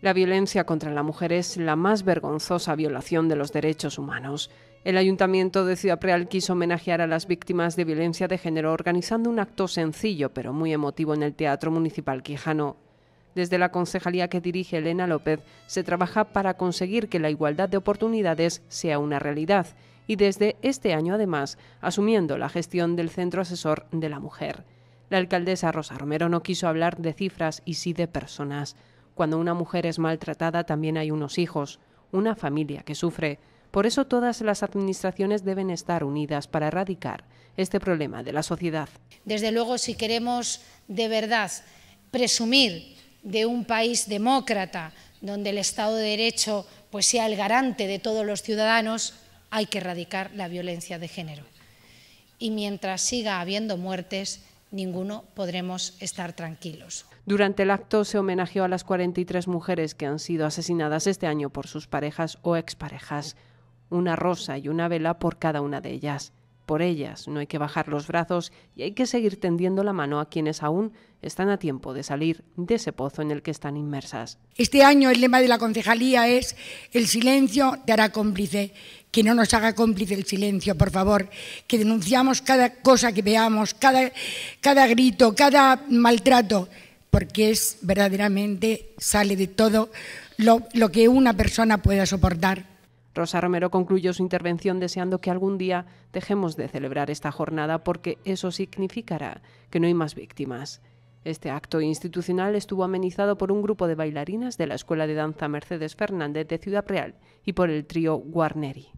La violencia contra la mujer es la más vergonzosa violación de los derechos humanos. El Ayuntamiento de Ciudad Real quiso homenajear a las víctimas de violencia de género organizando un acto sencillo pero muy emotivo en el Teatro Municipal Quijano. Desde la concejalía que dirige Elena López se trabaja para conseguir que la igualdad de oportunidades sea una realidad y desde este año además asumiendo la gestión del Centro Asesor de la Mujer. La alcaldesa Rosa Romero no quiso hablar de cifras y sí de personas. Cuando una mujer es maltratada también hay unos hijos, una familia que sufre. Por eso todas las administraciones deben estar unidas para erradicar este problema de la sociedad. Desde luego, si queremos de verdad presumir de un país demócrata, donde el Estado de Derecho pues, sea el garante de todos los ciudadanos, hay que erradicar la violencia de género. Y mientras siga habiendo muertes, ninguno podremos estar tranquilos. Durante el acto se homenajeó a las 43 mujeres que han sido asesinadas este año por sus parejas o exparejas. Una rosa y una vela por cada una de ellas por ellas, no hay que bajar los brazos y hay que seguir tendiendo la mano a quienes aún están a tiempo de salir de ese pozo en el que están inmersas. Este año el lema de la concejalía es el silencio te hará cómplice. Que no nos haga cómplice el silencio, por favor. Que denunciamos cada cosa que veamos, cada, cada grito, cada maltrato, porque es verdaderamente, sale de todo lo, lo que una persona pueda soportar. Rosa Romero concluyó su intervención deseando que algún día dejemos de celebrar esta jornada porque eso significará que no hay más víctimas. Este acto institucional estuvo amenizado por un grupo de bailarinas de la Escuela de Danza Mercedes Fernández de Ciudad Real y por el trío Guarneri.